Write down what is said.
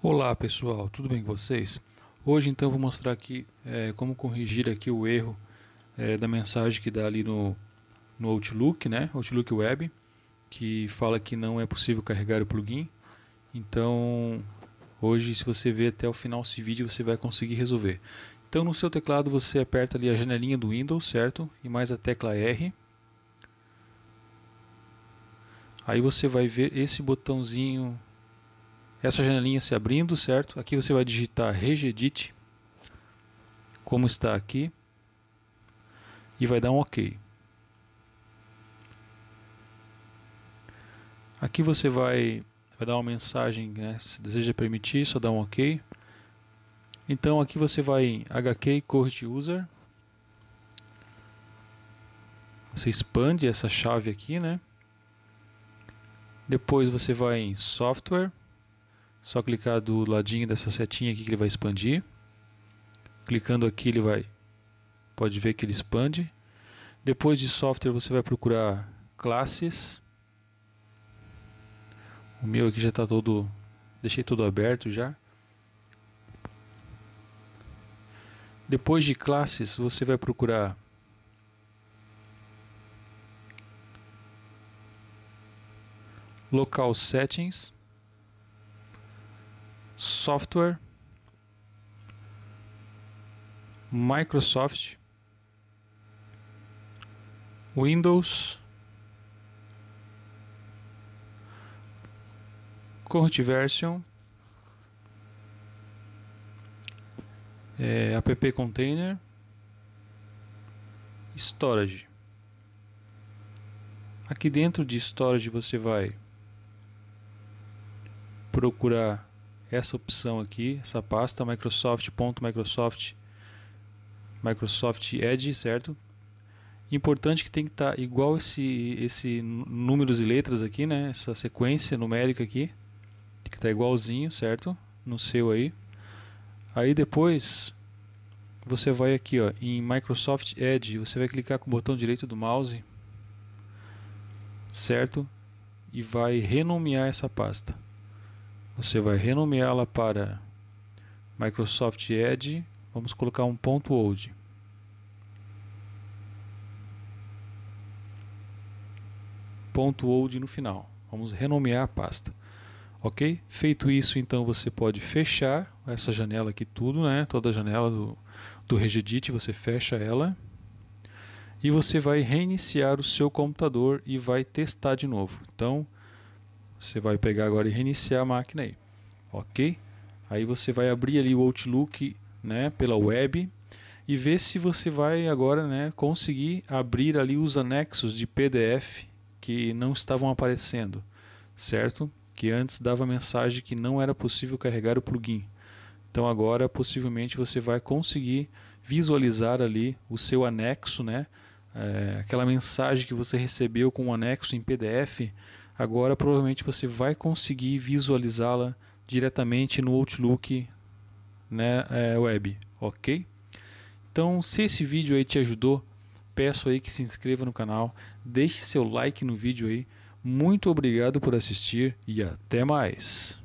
Olá pessoal, tudo bem com vocês? Hoje então vou mostrar aqui é, como corrigir aqui o erro é, da mensagem que dá ali no, no Outlook, né? Outlook Web, que fala que não é possível carregar o plugin. Então hoje se você ver até o final desse vídeo você vai conseguir resolver. Então no seu teclado você aperta ali a janelinha do Windows, certo? E mais a tecla R. Aí você vai ver esse botãozinho essa janelinha se abrindo, certo? Aqui você vai digitar regedit, como está aqui, e vai dar um OK. Aqui você vai, vai dar uma mensagem, né? se deseja permitir, só dá um OK. Então aqui você vai em HK Court User. Você expande essa chave aqui, né? Depois você vai em Software. Só clicar do ladinho dessa setinha aqui que ele vai expandir. Clicando aqui ele vai, pode ver que ele expande. Depois de software você vai procurar classes. O meu aqui já está todo, deixei todo aberto já. Depois de classes você vai procurar local settings software, Microsoft, Windows, Current é, eh, app container, storage. Aqui dentro de storage você vai procurar essa opção aqui, essa pasta Microsoft.Microsoft Microsoft Edge, certo? Importante que tem que estar tá igual esse, esse números e letras aqui, né? Essa sequência numérica aqui, tem que estar tá igualzinho, certo? No seu aí. Aí depois você vai aqui, ó, em Microsoft Edge, você vai clicar com o botão direito do mouse, certo? E vai renomear essa pasta. Você vai renomeá-la para Microsoft Edge. Vamos colocar um ponto .old. Ponto .old no final. Vamos renomear a pasta. Ok? Feito isso, então você pode fechar essa janela aqui tudo, né? Toda a janela do, do Regedit, você fecha ela. E você vai reiniciar o seu computador e vai testar de novo. Então, você vai pegar agora e reiniciar a máquina aí, ok? Aí você vai abrir ali o Outlook, né, pela web e ver se você vai agora, né, conseguir abrir ali os anexos de PDF que não estavam aparecendo, certo? Que antes dava mensagem que não era possível carregar o plugin. Então agora possivelmente você vai conseguir visualizar ali o seu anexo, né? É, aquela mensagem que você recebeu com o um anexo em PDF, Agora provavelmente você vai conseguir visualizá-la diretamente no Outlook né, é, web, ok? Então, se esse vídeo aí te ajudou, peço aí que se inscreva no canal, deixe seu like no vídeo aí. Muito obrigado por assistir e até mais.